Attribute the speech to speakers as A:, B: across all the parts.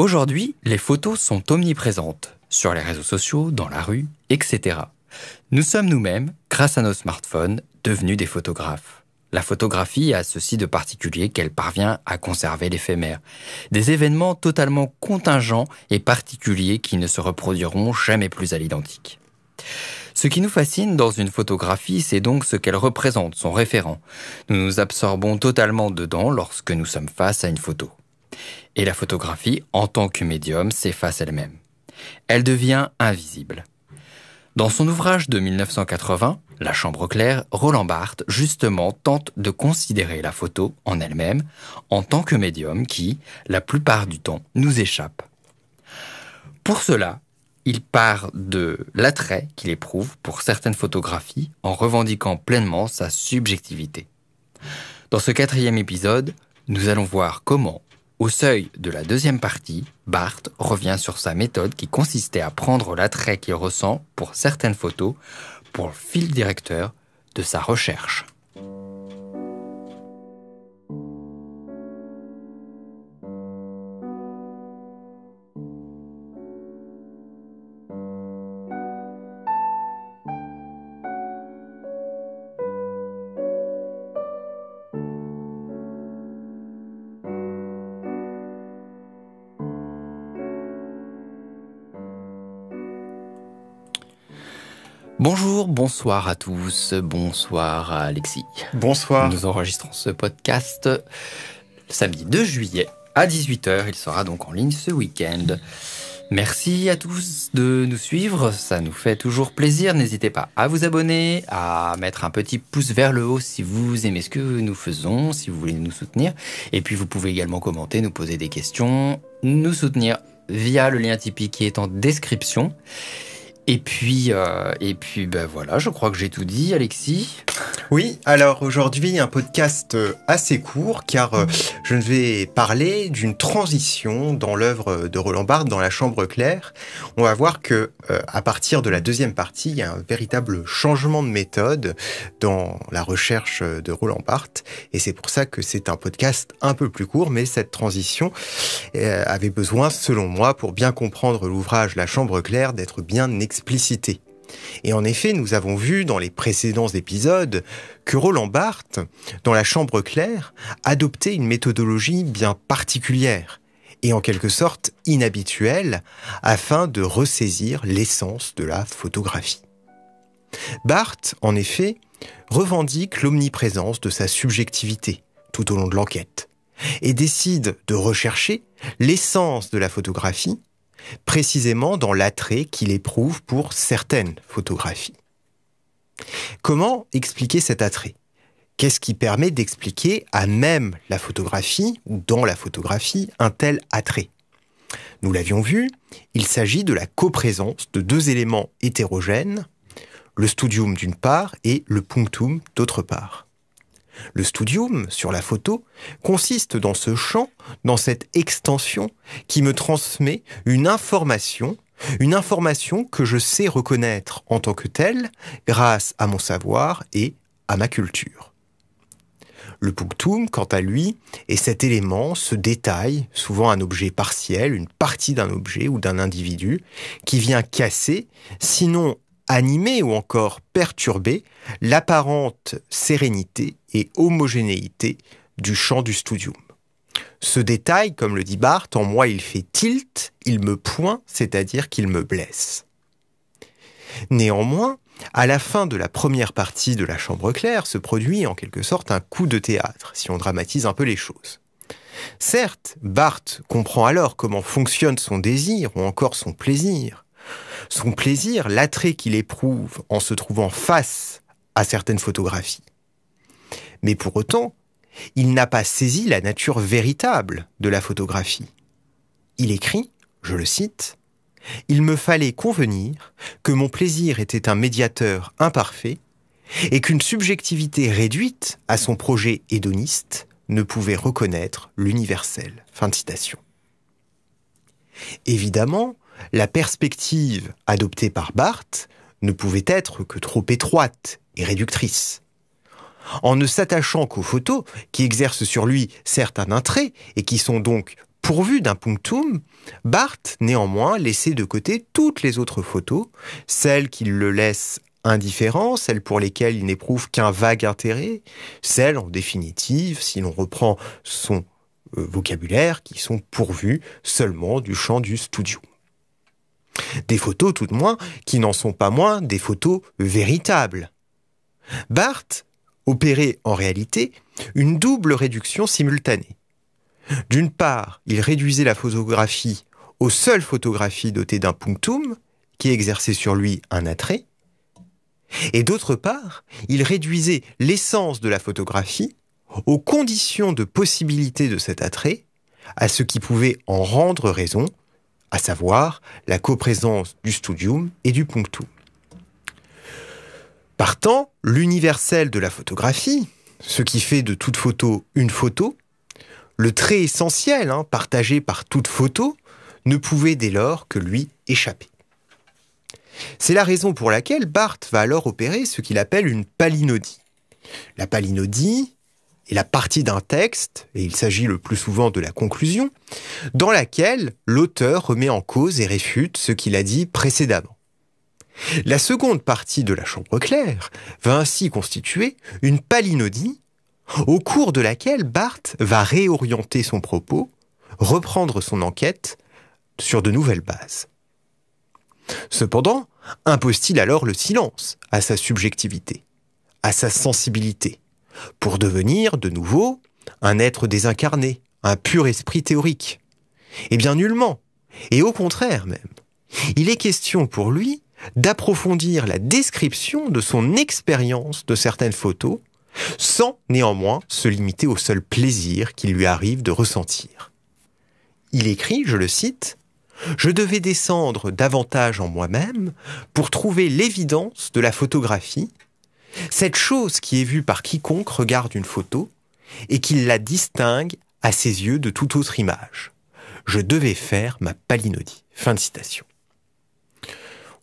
A: Aujourd'hui, les photos sont omniprésentes, sur les réseaux sociaux, dans la rue, etc. Nous sommes nous-mêmes, grâce à nos smartphones, devenus des photographes. La photographie a ceci de particulier qu'elle parvient à conserver l'éphémère, des événements totalement contingents et particuliers qui ne se reproduiront jamais plus à l'identique. Ce qui nous fascine dans une photographie, c'est donc ce qu'elle représente, son référent. Nous nous absorbons totalement dedans lorsque nous sommes face à une photo. Et la photographie, en tant que médium, s'efface elle-même. Elle devient invisible. Dans son ouvrage de 1980, La Chambre claire, Roland Barthes justement tente de considérer la photo en elle-même en tant que médium qui, la plupart du temps, nous échappe. Pour cela, il part de l'attrait qu'il éprouve pour certaines photographies en revendiquant pleinement sa subjectivité. Dans ce quatrième épisode, nous allons voir comment au seuil de la deuxième partie, Bart revient sur sa méthode qui consistait à prendre l'attrait qu'il ressent pour certaines photos pour le fil directeur de sa recherche. Bonjour, bonsoir à tous, bonsoir à Alexis. Bonsoir. Nous enregistrons ce podcast samedi 2 juillet à 18h. Il sera donc en ligne ce week-end. Merci à tous de nous suivre, ça nous fait toujours plaisir. N'hésitez pas à vous abonner, à mettre un petit pouce vers le haut si vous aimez ce que nous faisons, si vous voulez nous soutenir. Et puis vous pouvez également commenter, nous poser des questions, nous soutenir via le lien Tipeee qui est en description. Et puis, euh,
B: et puis ben voilà, je crois que j'ai tout dit, Alexis. Oui, alors aujourd'hui un podcast euh, assez court car euh, je vais parler d'une transition dans l'œuvre de Roland Barthes dans la chambre claire. On va voir que euh, à partir de la deuxième partie, il y a un véritable changement de méthode dans la recherche de Roland Barthes et c'est pour ça que c'est un podcast un peu plus court mais cette transition avait besoin selon moi pour bien comprendre l'ouvrage La chambre claire d'être bien explicité. Et en effet, nous avons vu dans les précédents épisodes que Roland Barthes, dans la Chambre claire, adoptait une méthodologie bien particulière et en quelque sorte inhabituelle afin de ressaisir l'essence de la photographie. Barthes, en effet, revendique l'omniprésence de sa subjectivité tout au long de l'enquête et décide de rechercher l'essence de la photographie précisément dans l'attrait qu'il éprouve pour certaines photographies. Comment expliquer cet attrait Qu'est-ce qui permet d'expliquer à même la photographie ou dans la photographie un tel attrait Nous l'avions vu, il s'agit de la coprésence de deux éléments hétérogènes, le studium d'une part et le punctum d'autre part. Le studium, sur la photo, consiste dans ce champ, dans cette extension qui me transmet une information, une information que je sais reconnaître en tant que telle grâce à mon savoir et à ma culture. Le punctum, quant à lui, est cet élément, ce détail, souvent un objet partiel, une partie d'un objet ou d'un individu, qui vient casser, sinon animer ou encore perturber l'apparente sérénité et homogénéité du chant du studium. Ce détail, comme le dit Barthes, en moi il fait tilt, il me point, c'est-à-dire qu'il me blesse. Néanmoins, à la fin de la première partie de la chambre claire se produit en quelque sorte un coup de théâtre, si on dramatise un peu les choses. Certes, Barthes comprend alors comment fonctionne son désir ou encore son plaisir, son plaisir, l'attrait qu'il éprouve en se trouvant face à certaines photographies. Mais pour autant, il n'a pas saisi la nature véritable de la photographie. Il écrit, je le cite, Il me fallait convenir que mon plaisir était un médiateur imparfait et qu'une subjectivité réduite à son projet hédoniste ne pouvait reconnaître l'universel. Fin de citation. Évidemment, la perspective adoptée par Barthes ne pouvait être que trop étroite et réductrice. En ne s'attachant qu'aux photos, qui exercent sur lui certains intérêts et qui sont donc pourvues d'un punctum, Barthes néanmoins laissait de côté toutes les autres photos, celles qui le laissent indifférent, celles pour lesquelles il n'éprouve qu'un vague intérêt, celles en définitive, si l'on reprend son euh, vocabulaire, qui sont pourvues seulement du champ du studio. Des photos, tout de moins, qui n'en sont pas moins des photos véritables. Barthes opérait en réalité une double réduction simultanée. D'une part, il réduisait la photographie aux seules photographies dotées d'un punctum, qui exerçait sur lui un attrait, et d'autre part, il réduisait l'essence de la photographie aux conditions de possibilité de cet attrait, à ce qui pouvait en rendre raison, à savoir la coprésence du studium et du punctum. Partant, l'universel de la photographie, ce qui fait de toute photo une photo, le trait essentiel hein, partagé par toute photo, ne pouvait dès lors que lui échapper. C'est la raison pour laquelle Barthes va alors opérer ce qu'il appelle une palinodie. La palinodie, et la partie d'un texte, et il s'agit le plus souvent de la conclusion, dans laquelle l'auteur remet en cause et réfute ce qu'il a dit précédemment. La seconde partie de la chambre claire va ainsi constituer une palinodie au cours de laquelle Barthes va réorienter son propos, reprendre son enquête sur de nouvelles bases. Cependant, impose-t-il alors le silence à sa subjectivité, à sa sensibilité, pour devenir, de nouveau, un être désincarné, un pur esprit théorique Eh bien nullement, et au contraire même. Il est question pour lui d'approfondir la description de son expérience de certaines photos, sans néanmoins se limiter au seul plaisir qu'il lui arrive de ressentir. Il écrit, je le cite, Je devais descendre davantage en moi-même pour trouver l'évidence de la photographie cette chose qui est vue par quiconque regarde une photo et qu'il la distingue à ses yeux de toute autre image. Je devais faire ma palinodie. Fin de citation.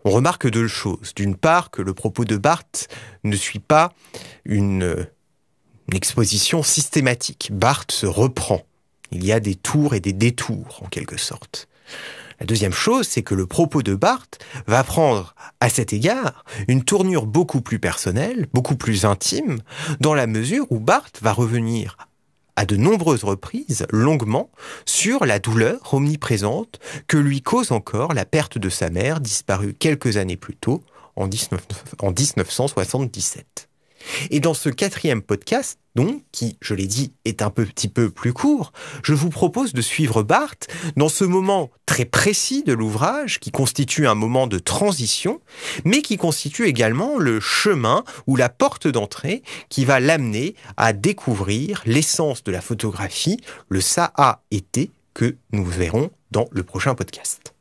B: On remarque deux choses. D'une part, que le propos de Barthes ne suit pas une, exposition systématique. Barthes se reprend. Il y a des tours et des détours, en quelque sorte. La deuxième chose, c'est que le propos de Barthes va prendre, à cet égard, une tournure beaucoup plus personnelle, beaucoup plus intime, dans la mesure où Barthes va revenir à de nombreuses reprises, longuement, sur la douleur omniprésente que lui cause encore la perte de sa mère, disparue quelques années plus tôt, en, en 1977. Et dans ce quatrième podcast, qui, je l'ai dit, est un petit peu plus court, je vous propose de suivre Barthes dans ce moment très précis de l'ouvrage, qui constitue un moment de transition, mais qui constitue également le chemin ou la porte d'entrée qui va l'amener à découvrir l'essence de la photographie, le ça a été que nous verrons dans le prochain podcast.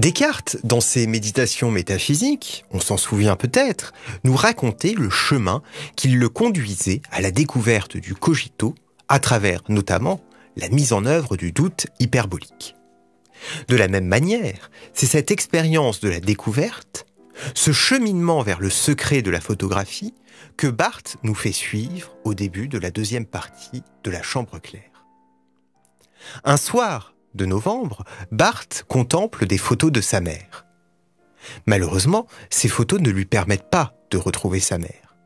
B: Descartes, dans ses méditations métaphysiques, on s'en souvient peut-être, nous racontait le chemin qui le conduisait à la découverte du cogito à travers notamment la mise en œuvre du doute hyperbolique. De la même manière, c'est cette expérience de la découverte, ce cheminement vers le secret de la photographie, que Barthes nous fait suivre au début de la deuxième partie de La Chambre claire. Un soir, de novembre, Bart contemple des photos de sa mère. Malheureusement, ces photos ne lui permettent pas de retrouver sa mère.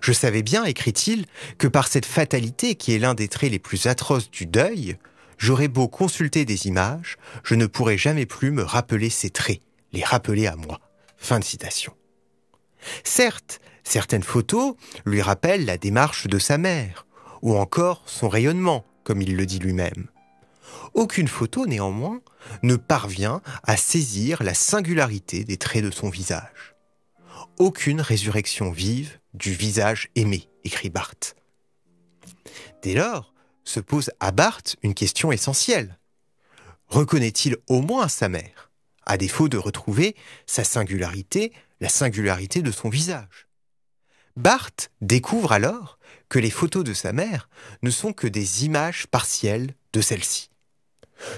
B: Je savais bien, écrit-il, que par cette fatalité qui est l'un des traits les plus atroces du deuil, j'aurais beau consulter des images, je ne pourrais jamais plus me rappeler ces traits, les rappeler à moi. Fin de citation. Certes, certaines photos lui rappellent la démarche de sa mère, ou encore son rayonnement, comme il le dit lui-même. Aucune photo, néanmoins, ne parvient à saisir la singularité des traits de son visage. Aucune résurrection vive du visage aimé, écrit Barthes. Dès lors, se pose à Barthes une question essentielle. Reconnaît-il au moins sa mère, à défaut de retrouver sa singularité, la singularité de son visage Barthes découvre alors que les photos de sa mère ne sont que des images partielles de celle-ci.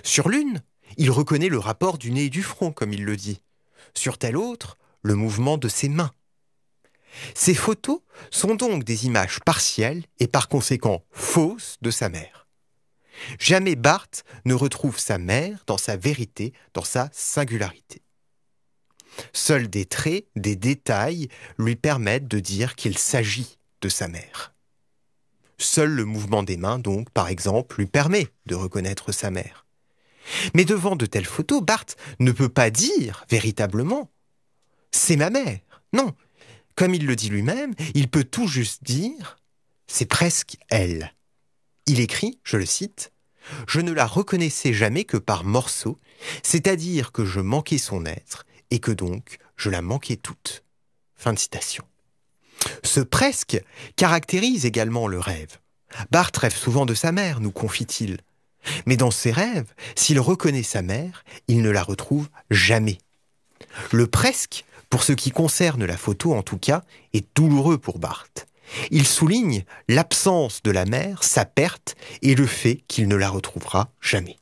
B: Sur l'une, il reconnaît le rapport du nez et du front, comme il le dit. Sur telle autre, le mouvement de ses mains. Ces photos sont donc des images partielles et par conséquent fausses de sa mère. Jamais Barthes ne retrouve sa mère dans sa vérité, dans sa singularité. Seuls des traits, des détails lui permettent de dire qu'il s'agit de sa mère. Seul le mouvement des mains, donc, par exemple, lui permet de reconnaître sa mère. Mais devant de telles photos, Bart ne peut pas dire véritablement c'est ma mère. Non. Comme il le dit lui-même, il peut tout juste dire c'est presque elle. Il écrit, je le cite, Je ne la reconnaissais jamais que par morceaux, c'est-à-dire que je manquais son être et que donc je la manquais toute. Fin de citation. Ce presque caractérise également le rêve. Barthes rêve souvent de sa mère, nous confie-t-il. Mais dans ses rêves, s'il reconnaît sa mère, il ne la retrouve jamais. Le presque, pour ce qui concerne la photo en tout cas, est douloureux pour Barthes. Il souligne l'absence de la mère, sa perte et le fait qu'il ne la retrouvera jamais.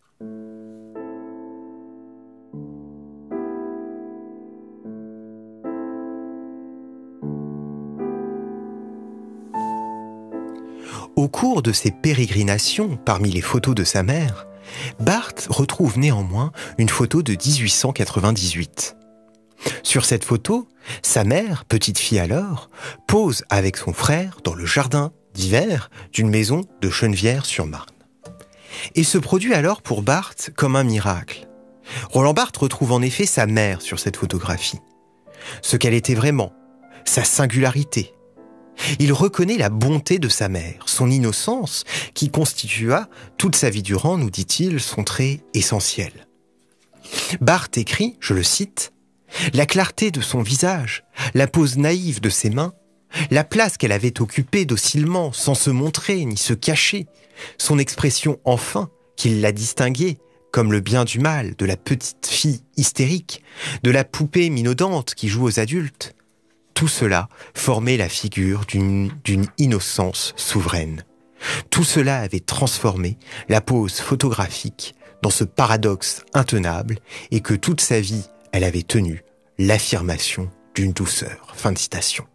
B: Au cours de ses pérégrinations parmi les photos de sa mère, Barthes retrouve néanmoins une photo de 1898. Sur cette photo, sa mère, petite fille alors, pose avec son frère dans le jardin d'hiver d'une maison de Chenevière-sur-Marne. Et se produit alors pour Barthes comme un miracle. Roland Barthes retrouve en effet sa mère sur cette photographie. Ce qu'elle était vraiment, sa singularité, il reconnaît la bonté de sa mère, son innocence, qui constitua, toute sa vie durant, nous dit-il, son trait essentiel. Barthes écrit, je le cite, La clarté de son visage, la pose naïve de ses mains, la place qu'elle avait occupée docilement, sans se montrer ni se cacher, son expression enfin, qu'il la distinguait, comme le bien du mal, de la petite fille hystérique, de la poupée minaudante qui joue aux adultes, tout cela formait la figure d'une innocence souveraine. Tout cela avait transformé la pose photographique dans ce paradoxe intenable et que toute sa vie, elle avait tenu l'affirmation d'une douceur. Fin de citation.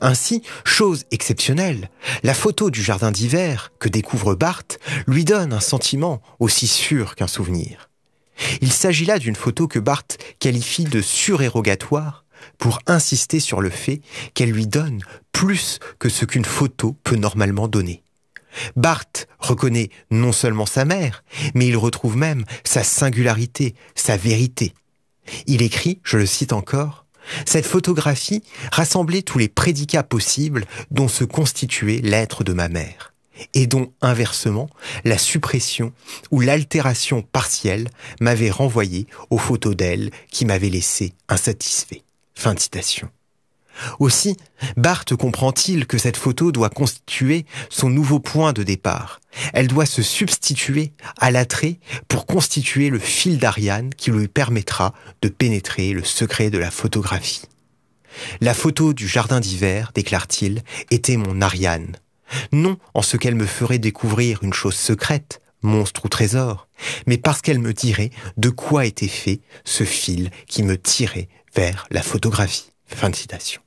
B: Ainsi, chose exceptionnelle, la photo du jardin d'hiver que découvre Barthes lui donne un sentiment aussi sûr qu'un souvenir. Il s'agit là d'une photo que Barthes qualifie de surérogatoire pour insister sur le fait qu'elle lui donne plus que ce qu'une photo peut normalement donner. Barthes reconnaît non seulement sa mère, mais il retrouve même sa singularité, sa vérité. Il écrit, je le cite encore, Cette photographie rassemblait tous les prédicats possibles dont se constituait l'être de ma mère, et dont, inversement, la suppression ou l'altération partielle m'avait renvoyé aux photos d'elle qui m'avaient laissé insatisfait. Fin de citation. Aussi, Barthes comprend-il que cette photo doit constituer son nouveau point de départ. Elle doit se substituer à l'attrait pour constituer le fil d'Ariane qui lui permettra de pénétrer le secret de la photographie. La photo du jardin d'hiver, déclare-t-il, était mon Ariane. Non en ce qu'elle me ferait découvrir une chose secrète, monstre ou trésor, mais parce qu'elle me dirait de quoi était fait ce fil qui me tirait vers la photographie. Fin de citation.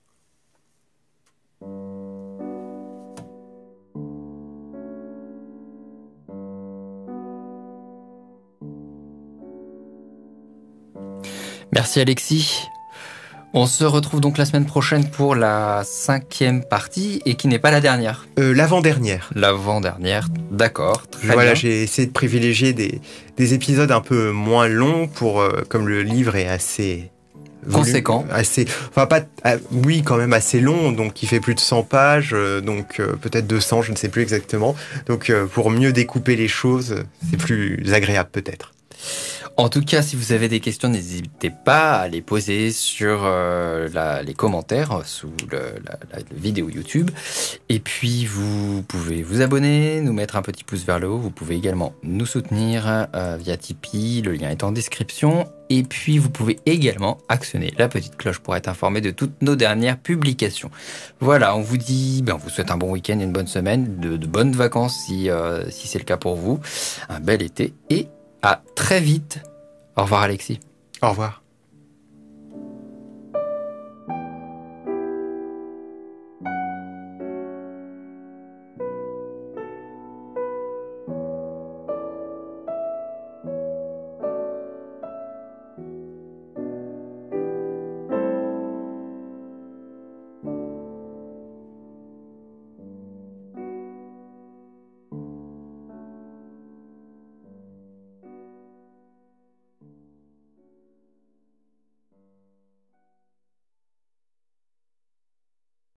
A: Merci Alexis. On se retrouve donc la semaine prochaine pour la cinquième partie et qui n'est pas la
B: dernière. Euh, l'avant-dernière. L'avant-dernière, d'accord. voilà, j'ai essayé de privilégier des, épisodes un peu moins longs pour, euh, comme le livre est assez Conséquent. Assez, enfin pas, ah, oui quand même assez long, donc il fait plus de 100 pages, euh, donc euh, peut-être 200, je ne sais plus exactement. Donc euh, pour mieux découper les choses, c'est plus agréable peut-être.
A: En tout cas, si vous avez des questions, n'hésitez pas à les poser sur euh, les commentaires euh, sous la, vidéo YouTube. Et puis, vous pouvez vous abonner, nous mettre un petit pouce vers le haut. Vous pouvez également nous soutenir euh, via Tipeee. Le lien est en description. Et puis, vous pouvez également actionner la petite cloche pour être informé de toutes nos dernières publications. Voilà, on vous dit, ben, on vous souhaite un bon week-end, une bonne semaine, de, bonnes vacances si c'est le cas pour vous, un bel été et à très vite. Au revoir Alexis. Au revoir.